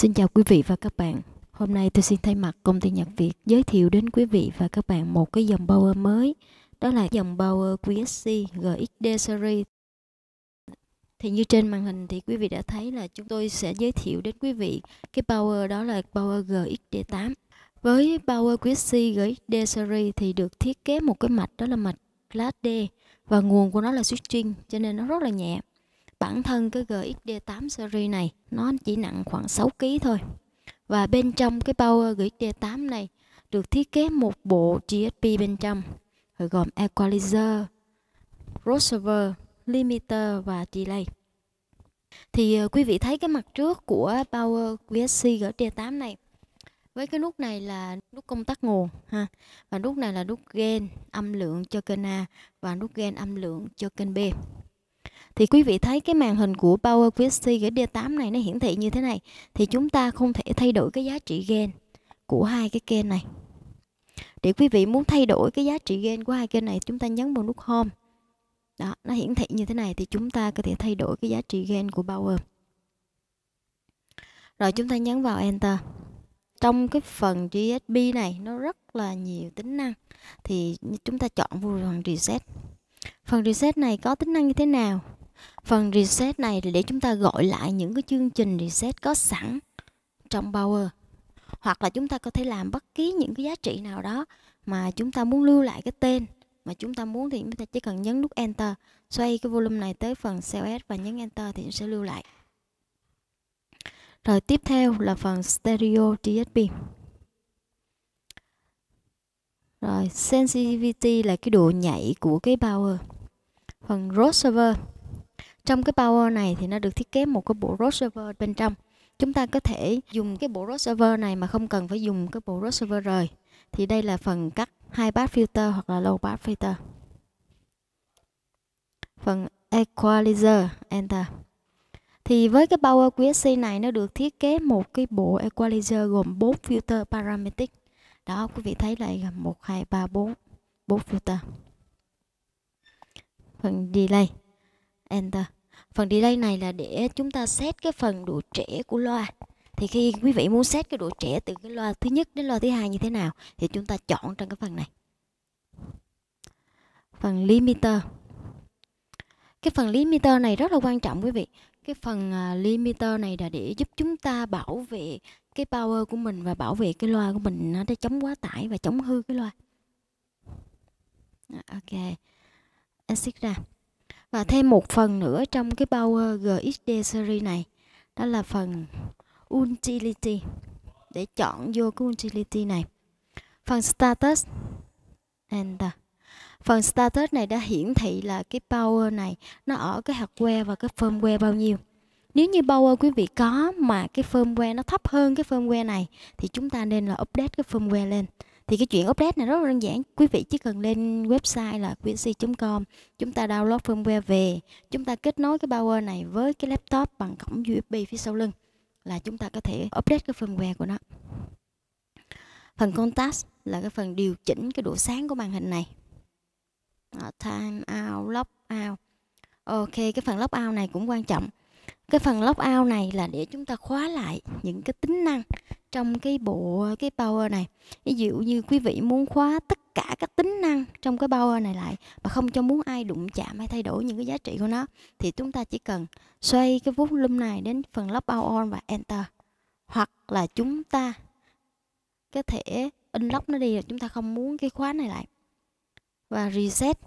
Xin chào quý vị và các bạn. Hôm nay tôi xin thay mặt công ty Nhật Việt giới thiệu đến quý vị và các bạn một cái dòng power mới. Đó là dòng power QSC GXD Series. Thì như trên màn hình thì quý vị đã thấy là chúng tôi sẽ giới thiệu đến quý vị cái power đó là Bauer GXD8. Với power QSC GXD Series thì được thiết kế một cái mạch đó là mạch class D và nguồn của nó là switching cho nên nó rất là nhẹ bản thân cái GXD8 series này nó chỉ nặng khoảng 6 kg thôi và bên trong cái bao GXD8 này được thiết kế một bộ GSP bên trong gồm equalizer, crossover, limiter và delay thì ờ, quý vị thấy cái mặt trước của Power VSC GT8 này với cái nút này là nút công tắc nguồn ha và nút này là nút gain âm lượng cho kênh A và nút gain âm lượng cho kênh B thì quý vị thấy cái màn hình của Power QC cái D8 này nó hiển thị như thế này thì chúng ta không thể thay đổi cái giá trị gain của hai cái kênh này để quý vị muốn thay đổi cái giá trị gain của hai kênh này chúng ta nhấn vào nút home đó nó hiển thị như thế này thì chúng ta có thể thay đổi cái giá trị gain của Power rồi chúng ta nhấn vào enter trong cái phần GSP này nó rất là nhiều tính năng thì chúng ta chọn vào phần reset phần reset này có tính năng như thế nào Phần reset này để chúng ta gọi lại những cái chương trình reset có sẵn trong Power. Hoặc là chúng ta có thể làm bất kỳ những cái giá trị nào đó mà chúng ta muốn lưu lại cái tên mà chúng ta muốn thì chúng ta chỉ cần nhấn nút Enter, xoay cái volume này tới phần CLS và nhấn Enter thì sẽ lưu lại. Rồi tiếp theo là phần Stereo DSP. Rồi sensitivity là cái độ nhảy của cái power. Phần root server trong cái power này thì nó được thiết kế một cái bộ root server bên trong chúng ta có thể dùng cái bộ root server này mà không cần phải dùng cái bộ root server rời thì đây là phần cắt high pass filter hoặc là low pass filter phần equalizer enter thì với cái Power QSC này nó được thiết kế một cái bộ equalizer gồm 4 filter parametric. Đó quý vị thấy lại gồm 1 2 3 4 4 filter. Phần delay enter. Phần delay này là để chúng ta xét cái phần độ trễ của loa. Thì khi quý vị muốn xét cái độ trễ từ cái loa thứ nhất đến loa thứ hai như thế nào thì chúng ta chọn trong cái phần này. Phần limiter. Cái phần limiter này rất là quan trọng quý vị. Cái phần à, limiter này là để giúp chúng ta bảo vệ cái power của mình và bảo vệ cái loa của mình nó để chống quá tải và chống hư cái loa. Ok. Exit ra và thêm một phần nữa trong cái Power GXD series này đó là phần utility để chọn vô cái utility này phần status enter phần status này đã hiển thị là cái power này nó ở cái hardware và cái firmware bao nhiêu nếu như power quý vị có mà cái firmware nó thấp hơn cái firmware này thì chúng ta nên là update cái firmware lên thì cái chuyện update này rất là đơn giản quý vị chỉ cần lên website là quincy com chúng ta download firmware về chúng ta kết nối cái power này với cái laptop bằng cổng USB phía sau lưng là chúng ta có thể update cái firmware của nó phần contact là cái phần điều chỉnh cái độ sáng của màn hình này Đó, time out lock out ok cái phần lock out này cũng quan trọng cái phần lock out này là để chúng ta khóa lại những cái tính năng trong cái bộ cái power này ví dụ như quý vị muốn khóa tất cả các tính năng trong cái power này lại mà không cho muốn ai đụng chạm hay thay đổi những cái giá trị của nó thì chúng ta chỉ cần xoay cái volume này đến phần lock out on và enter hoặc là chúng ta có thể unlock nó đi là chúng ta không muốn cái khóa này lại và reset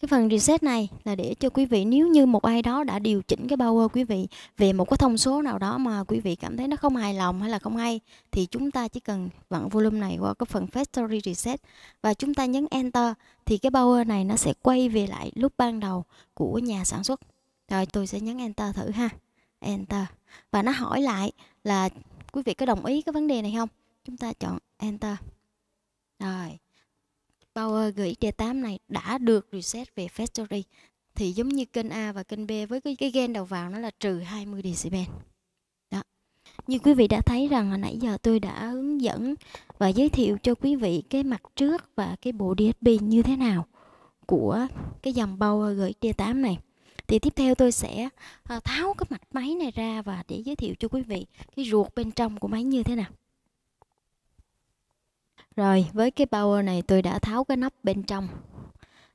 cái phần reset này là để cho quý vị nếu như một ai đó đã điều chỉnh cái power quý vị về một cái thông số nào đó mà quý vị cảm thấy nó không hài lòng hay là không hay thì chúng ta chỉ cần vặn volume này qua cái phần factory reset và chúng ta nhấn enter thì cái power này nó sẽ quay về lại lúc ban đầu của nhà sản xuất. Rồi tôi sẽ nhấn enter thử ha. Enter. Và nó hỏi lại là quý vị có đồng ý cái vấn đề này không? Chúng ta chọn enter. Rồi Power d 8 này đã được reset về factory thì giống như kênh A và kênh B với cái, cái gain đầu vào nó là trừ 20 decibel. Đó. Như quý vị đã thấy rằng hồi nãy giờ tôi đã hướng dẫn và giới thiệu cho quý vị cái mặt trước và cái bộ DSP như thế nào của cái dòng Power d 8 này. Thì tiếp theo tôi sẽ ờ, tháo cái mặt máy này ra và để giới thiệu cho quý vị cái ruột bên trong của máy như thế nào. Rồi với cái power này tôi đã tháo cái nắp bên trong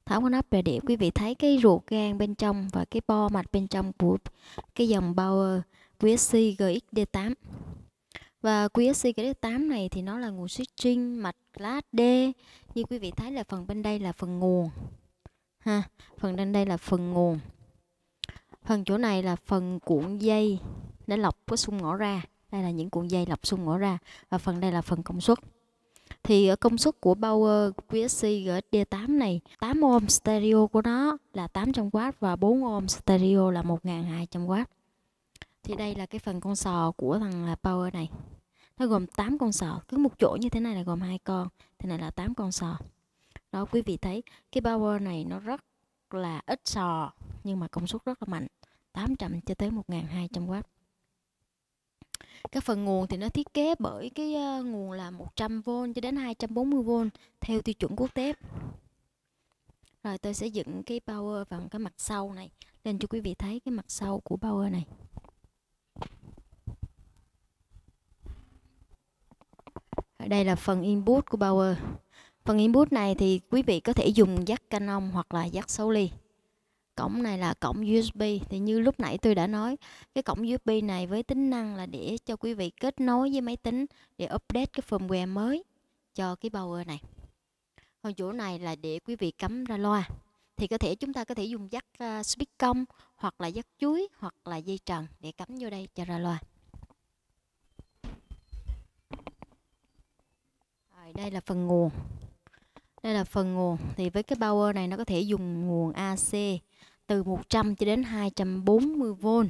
Tháo cái nắp ra để quý vị thấy cái ruột gan bên trong và cái bo mạch bên trong của cái dòng power QSC GXD8 Và QSC GXD8 này thì nó là nguồn switching mạch class D Như quý vị thấy là phần bên đây là phần nguồn ha Phần bên đây là phần nguồn Phần chỗ này là phần cuộn dây để lọc cái xung ngõ ra đây là những cuộn dây lọc xung ngõ ra và phần đây là phần công suất thì ở ờ, công suất của Power QSC gd 8 này 8 ohm stereo của nó là 800W và 4 ohm stereo là 1200W thì đây là cái phần con sò của thằng à, Power này nó gồm 8 con sò cứ một chỗ như thế này là gồm hai con thì này là 8 con sò đó quý vị thấy cái Power này nó rất là ít sò nhưng mà công suất rất là mạnh 800 cho tới 1200W cái phần nguồn thì nó thiết kế bởi cái ờ, nguồn là 100V cho đến 240V theo tiêu chuẩn quốc tế. Rồi tôi sẽ dựng cái power vào cái mặt sau này lên cho quý vị thấy cái mặt sau của power này. Ở đây là phần input của power. Phần input này thì quý vị có thể dùng jack canon hoặc là jack 6 ly cổng này là cổng USB thì như lúc nãy tôi đã nói cái cổng USB này với tính năng là để cho quý vị kết nối với máy tính để update cái firmware mới cho cái power này còn chỗ này là để quý vị cắm ra loa thì có thể chúng ta có thể dùng dắt uh, speak công hoặc là dắt chuối hoặc là dây trần để cắm vô đây cho ra loa Rồi, đây là phần nguồn đây là phần nguồn thì với cái power này nó có thể dùng nguồn AC từ 100 cho đến 240V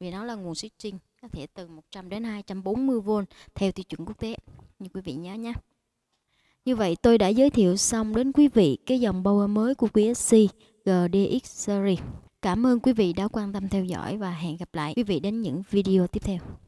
vì nó là nguồn switching có thể từ 100 đến 240V theo tiêu chuẩn quốc tế như quý vị nhớ nhé như vậy tôi đã giới thiệu xong đến quý vị cái dòng power mới của QSC GDX series cảm ơn quý vị đã quan tâm theo dõi và hẹn gặp lại quý vị đến những video tiếp theo